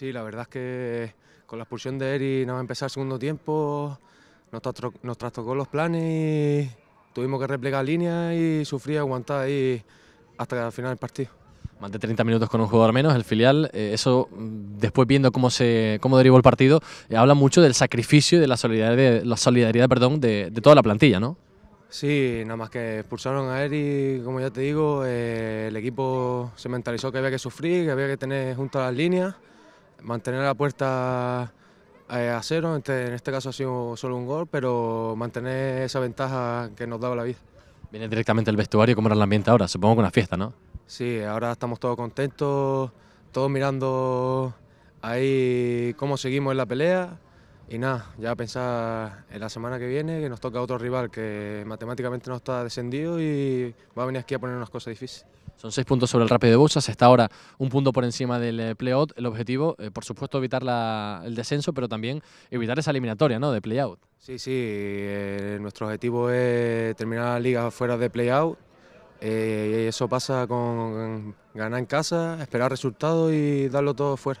Sí, la verdad es que con la expulsión de Eri no va a empezar el segundo tiempo, nos, trastocó los planes y tuvimos que replegar líneas y sufrir aguantar ahí hasta el final del partido. Más de 30 minutos con un jugador menos, el filial, eh, eso mm, después viendo cómo se cómo derivó el partido, eh, habla mucho del sacrificio y de la solidaridad, de, la solidaridad perdón, de, toda la plantilla, ¿no? Sí, nada más que expulsaron a Eri, como ya te digo, eh, el equipo se mentalizó que había que sufrir, que había que tener juntas las líneas mantener la puerta eh, a cero, este, en este caso ha sido solo un gol, pero mantener esa ventaja que nos daba la vida. Viene directamente el vestuario, ¿cómo era el ambiente ahora? Supongo que una fiesta, ¿no? Sí, ahora estamos todos contentos, todos mirando ahí cómo seguimos en la pelea y nada, ya pensar en la semana que viene, que nos toca otro rival que matemáticamente no está descendido y va a venir aquí a poner unas cosas difíciles. Son seis puntos sobre el Rápido de Buchas, está ahora un punto por encima del eh, play-out. El objetivo, eh, por supuesto, evitar la, el descenso, pero también evitar esa eliminatoria ¿no? de out Sí, sí, eh, nuestro objetivo es terminar la liga fuera de play-out. y eso pasa con ganar en casa, esperar resultados y darlo todo fuera.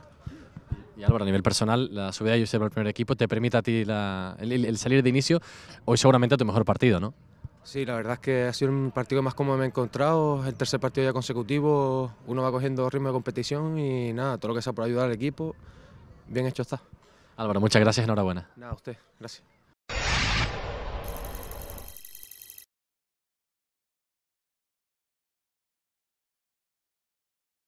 Y Álvaro, a nivel personal, la subida de Josep el primer equipo te permite a ti el, salir de inicio, hoy seguramente a tu mejor partido, ¿no? Sí, la verdad es que ha sido un partido más cómodo me he encontrado, el tercer partido ya consecutivo, uno va cogiendo ritmo de competición y nada, todo lo que sea por ayudar al equipo, bien hecho está. Álvaro, muchas gracias, enhorabuena. Nada, a usted, gracias.